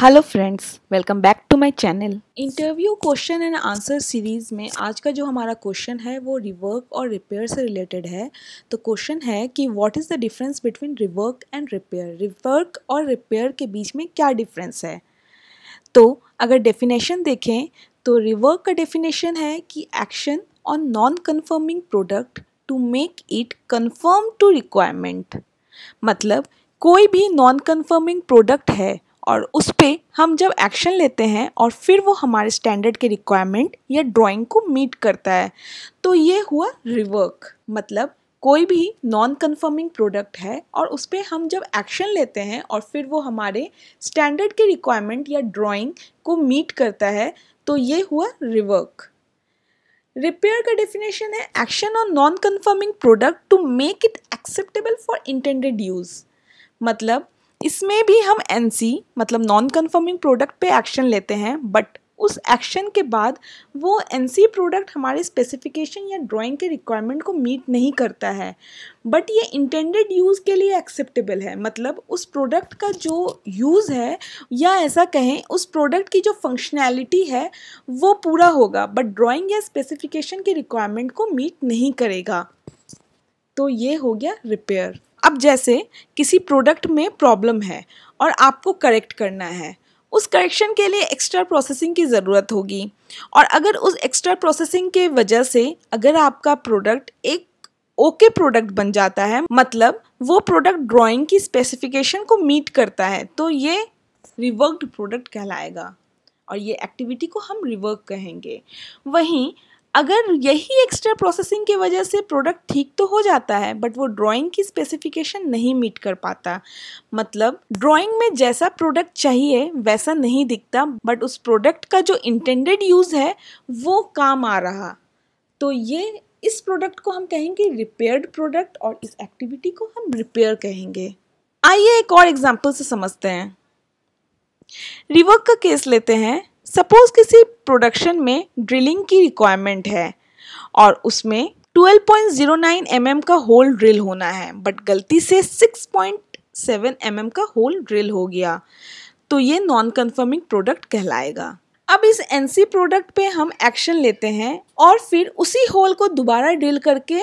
hello friends welcome back to my channel interview question and answer series में आज का जो हमारा क्वेश्चन है वो रिवर्क और रिपेयर से रिलेटेड है तो क्वेश्चन है कि what is the difference between rework and repair rework और रिपेयर के बीच में क्या डिफरेंस है तो अगर डेफिनेशन देखें तो रिवर्क का डेफिनेशन है कि action on non conforming product to make it conform to requirement मतलब कोई भी नॉन कन्फर्मिंग प्रोडक्ट है और उस पर हम जब एक्शन लेते हैं और फिर वो हमारे स्टैंडर्ड के रिक्वायरमेंट या ड्राइंग को मीट करता है तो ये हुआ रिवर्क मतलब कोई भी नॉन कन्फर्मिंग प्रोडक्ट है और उस पर हम जब एक्शन लेते हैं और फिर वो हमारे स्टैंडर्ड के रिक्वायरमेंट या ड्राइंग को मीट करता है तो ये हुआ रिवर्क रिपेयर का डेफिनेशन है action on non conforming product to make it acceptable for intended use मतलब इसमें भी हम एन मतलब नॉन कन्फर्मिंग प्रोडक्ट पे एक्शन लेते हैं बट उस एक्शन के बाद वो एन प्रोडक्ट हमारे स्पेसिफिकेशन या ड्राइंग के रिक्वायरमेंट को मीट नहीं करता है बट ये इंटेंडेड यूज़ के लिए एक्सेप्टेबल है मतलब उस प्रोडक्ट का जो यूज़ है या ऐसा कहें उस प्रोडक्ट की जो फंक्शनैलिटी है वो पूरा होगा बट ड्राइंग या स्पेसिफिकेशन के रिक्वायरमेंट को मीट नहीं करेगा तो ये हो गया रिपेयर अब जैसे किसी प्रोडक्ट में प्रॉब्लम है और आपको करेक्ट करना है उस करेक्शन के लिए एक्स्ट्रा प्रोसेसिंग की ज़रूरत होगी और अगर उस एक्स्ट्रा प्रोसेसिंग के वजह से अगर आपका प्रोडक्ट एक ओके okay प्रोडक्ट बन जाता है मतलब वो प्रोडक्ट ड्राइंग की स्पेसिफिकेशन को मीट करता है तो ये रिवर्कड प्रोडक्ट कहलाएगा और ये एक्टिविटी को हम रिवर्क कहेंगे वहीं अगर यही एक्स्ट्रा प्रोसेसिंग की वजह से प्रोडक्ट ठीक तो हो जाता है बट वो ड्राइंग की स्पेसिफिकेशन नहीं मीट कर पाता मतलब ड्राइंग में जैसा प्रोडक्ट चाहिए वैसा नहीं दिखता बट उस प्रोडक्ट का जो इंटेंडेड यूज़ है वो काम आ रहा तो ये इस प्रोडक्ट को हम कहेंगे रिपेयर्ड प्रोडक्ट और इस एक्टिविटी को हम रिपेयर कहेंगे आइए एक और एग्जाम्पल से समझते हैं रिवर्क का केस लेते हैं सपोज किसी प्रोडक्शन में ड्रिलिंग की रिक्वायरमेंट है और उसमें 12.09 mm का होल ड्रिल होना है बट गलती से 6.7 mm का होल ड्रिल हो गया तो ये नॉन कन्फर्मिंग प्रोडक्ट कहलाएगा अब इस सी प्रोडक्ट पे हम एक्शन लेते हैं और फिर उसी होल को दोबारा ड्रिल करके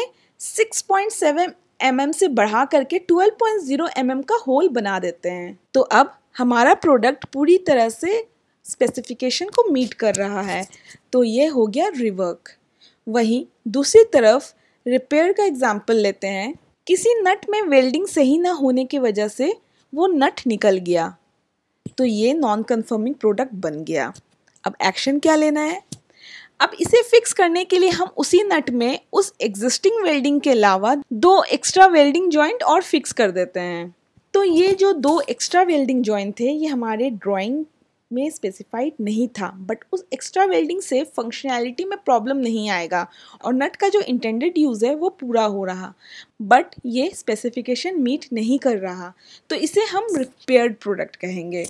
6.7 mm से बढ़ा करके 12.0 mm का होल बना देते हैं तो अब हमारा प्रोडक्ट पूरी तरह से स्पेसिफिकेशन को मीट कर रहा है तो ये हो गया रिवर्क वहीं दूसरी तरफ रिपेयर का एग्जाम्पल लेते हैं किसी नट में वेल्डिंग सही ना होने की वजह से वो नट निकल गया तो ये नॉन कन्फर्मिंग प्रोडक्ट बन गया अब एक्शन क्या लेना है अब इसे फिक्स करने के लिए हम उसी नट में उस एग्जिस्टिंग वेल्डिंग के अलावा दो एक्स्ट्रा वेल्डिंग जॉइंट और फिक्स कर देते हैं तो ये जो दो एक्स्ट्रा वेल्डिंग जॉइंट थे ये हमारे ड्राइंग में स्पेसिफाइड नहीं था बट उस एक्स्ट्रा वेल्डिंग से फंक्शनैलिटी में प्रॉब्लम नहीं आएगा और नट का जो इंटेंडेड यूज़ है वो पूरा हो रहा बट ये स्पेसिफिकेशन मीट नहीं कर रहा तो इसे हम रिपेयर्ड प्रोडक्ट कहेंगे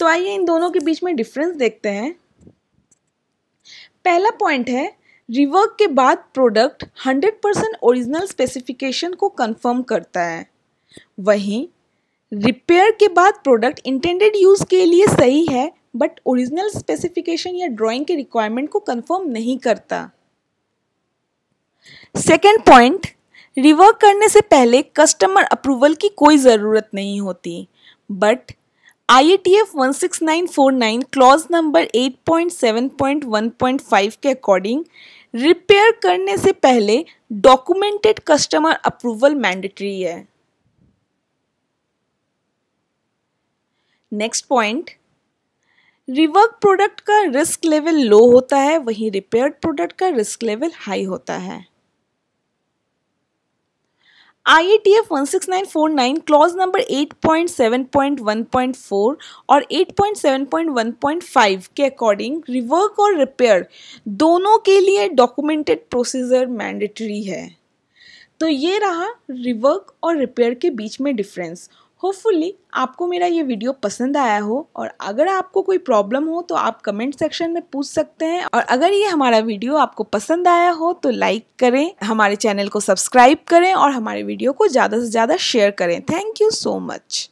तो आइए इन दोनों के बीच में डिफरेंस देखते हैं पहला पॉइंट है रिवर्क के बाद प्रोडक्ट 100% ओरिजिनल स्पेसिफिकेशन को कंफर्म करता है वहीं रिपेयर के बाद प्रोडक्ट इंटेंडेड यूज़ के लिए सही है बट ओरिजिनल स्पेसिफिकेशन या ड्राइंग के रिक्वायरमेंट को कंफर्म नहीं करता सेकेंड पॉइंट रिवर्क करने से पहले कस्टमर अप्रूवल की कोई ज़रूरत नहीं होती but I A T F one six nine four nine clause number eight point seven point one point five के अकॉर्डिंग रिपेयर करने से पहले डॉक्यूमेंटेड कस्टमर अप्रूवल मैंडेटरी है नेक्स्ट पॉइंट रिवर्क प्रोडक्ट का रिस्क लेवल लो होता है वहीं repaired product का रिस्क लेवल हाई होता है I E T F one six nine four nine clause number eight point seven point one point four और eight point seven point one point five के according rework और repair दोनों के लिए documented procedure mandatory है तो ये रहा रिवर्क और रिपेयर के बीच में डिफरेंस होपफुली आपको मेरा ये वीडियो पसंद आया हो और अगर आपको कोई प्रॉब्लम हो तो आप कमेंट सेक्शन में पूछ सकते हैं और अगर ये हमारा वीडियो आपको पसंद आया हो तो लाइक करें हमारे चैनल को सब्सक्राइब करें और हमारे वीडियो को ज़्यादा से ज़्यादा शेयर करें थैंक यू सो मच